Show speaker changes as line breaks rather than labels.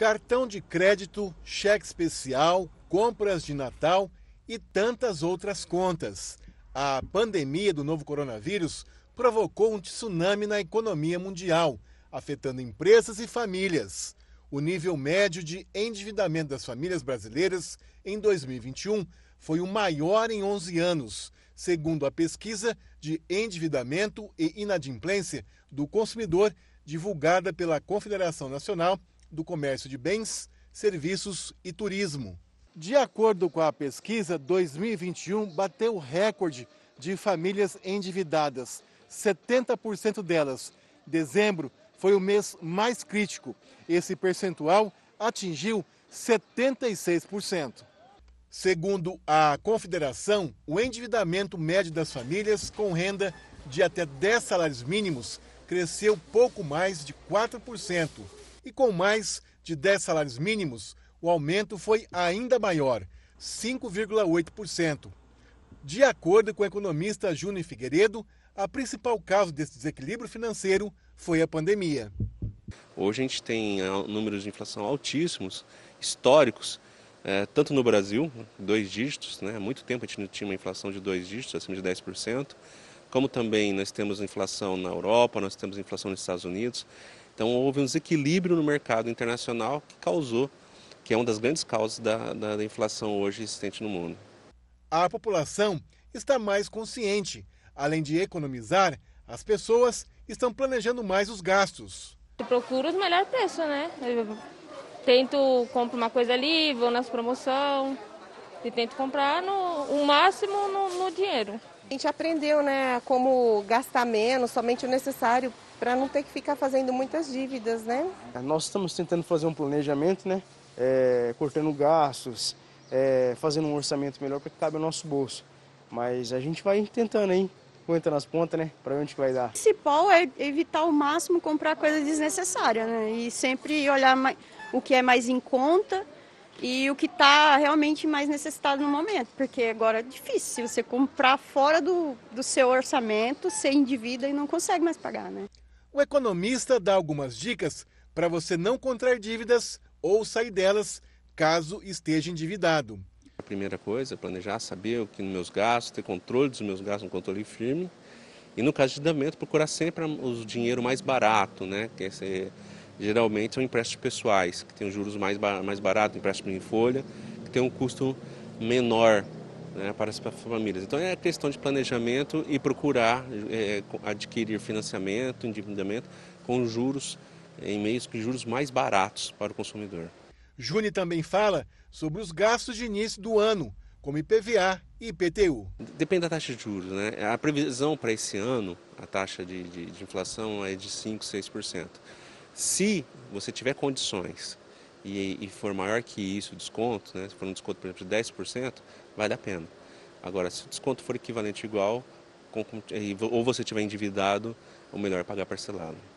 cartão de crédito, cheque especial, compras de Natal e tantas outras contas. A pandemia do novo coronavírus provocou um tsunami na economia mundial, afetando empresas e famílias. O nível médio de endividamento das famílias brasileiras em 2021 foi o maior em 11 anos, segundo a pesquisa de endividamento e inadimplência do consumidor divulgada pela Confederação Nacional do comércio de bens, serviços e turismo. De acordo com a pesquisa, 2021 bateu recorde de famílias endividadas. 70% delas. Dezembro foi o mês mais crítico. Esse percentual atingiu 76%. Segundo a Confederação, o endividamento médio das famílias com renda de até 10 salários mínimos cresceu pouco mais de 4% e com mais de 10 salários mínimos, o aumento foi ainda maior, 5,8%. De acordo com o economista Júnior Figueiredo, a principal causa desse desequilíbrio financeiro foi a pandemia.
Hoje a gente tem ah, números de inflação altíssimos, históricos, é, tanto no Brasil, dois dígitos, né? há muito tempo a gente não tinha uma inflação de dois dígitos, acima de 10%, como também nós temos inflação na Europa, nós temos inflação nos Estados Unidos. Então houve um desequilíbrio no mercado internacional que causou, que é uma das grandes causas da, da, da inflação hoje existente no mundo.
A população está mais consciente. Além de economizar, as pessoas estão planejando mais os gastos.
Eu procuro o melhor preço, né? Eu tento, compro uma coisa ali, vou nas promoções e tento comprar no, o máximo no, no dinheiro. A gente aprendeu, né, como gastar menos, somente o necessário para não ter que ficar fazendo muitas dívidas, né? Nós estamos tentando fazer um planejamento, né? É, cortando gastos, é, fazendo um orçamento melhor para que cabe no nosso bolso. Mas a gente vai tentando, hein? Aguenta nas pontas, né? Para onde que vai
dar? O principal é evitar ao máximo comprar coisa desnecessária, né? E sempre olhar o que é mais em conta e o que está realmente mais necessitado no momento, porque agora é difícil você comprar fora do, do seu orçamento, ser endivida e não consegue mais pagar, né? O economista dá algumas dicas para você não contrair dívidas ou sair delas caso esteja endividado. A primeira coisa é
planejar, saber o que nos meus gastos, ter controle dos meus gastos, um controle firme. E no caso de endividamento, procurar sempre o dinheiro mais barato, né? Que é geralmente são empréstimos pessoais, que têm os juros mais, mais baratos, empréstimo em folha, que tem um custo menor né, para as famílias. Então é questão de planejamento e procurar é, adquirir financiamento, endividamento com juros em meios que juros mais baratos para o consumidor.
Juni também fala sobre os gastos de início do ano, como IPVA e IPTU.
Depende da taxa de juros, né? A previsão para esse ano, a taxa de, de, de inflação é de 5, 6%. Se você tiver condições e, e for maior que isso o desconto, né, se for um desconto, por exemplo, de 10%, vale a pena. Agora, se o desconto for equivalente igual, com, ou você tiver endividado, o melhor é pagar parcelado.